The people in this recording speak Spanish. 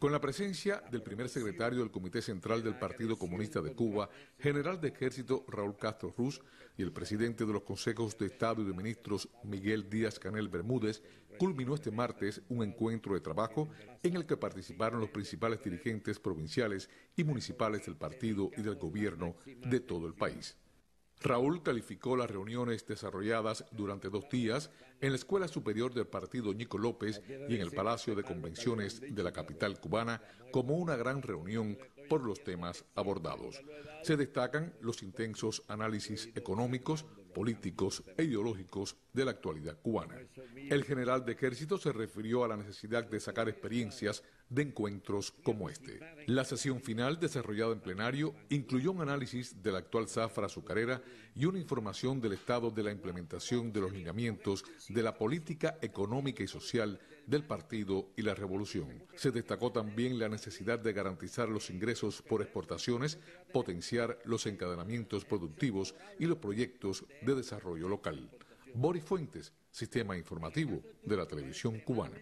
Con la presencia del primer secretario del Comité Central del Partido Comunista de Cuba, general de ejército Raúl Castro Ruz, y el presidente de los consejos de Estado y de ministros Miguel Díaz Canel Bermúdez, culminó este martes un encuentro de trabajo en el que participaron los principales dirigentes provinciales y municipales del partido y del gobierno de todo el país. Raúl calificó las reuniones desarrolladas durante dos días en la Escuela Superior del Partido Nico López y en el Palacio de Convenciones de la capital cubana como una gran reunión por los temas abordados. Se destacan los intensos análisis económicos, políticos e ideológicos de la actualidad cubana. El general de ejército se refirió a la necesidad de sacar experiencias de encuentros como este. La sesión final, desarrollada en plenario, incluyó un análisis de la actual zafra azucarera y una información del estado de la implementación de los lineamientos de la política económica y social del partido y la revolución. Se destacó también la necesidad de garantizar los ingresos por exportaciones, potenciar los encadenamientos productivos y los proyectos de desarrollo local. Boris Fuentes, Sistema Informativo de la Televisión Cubana.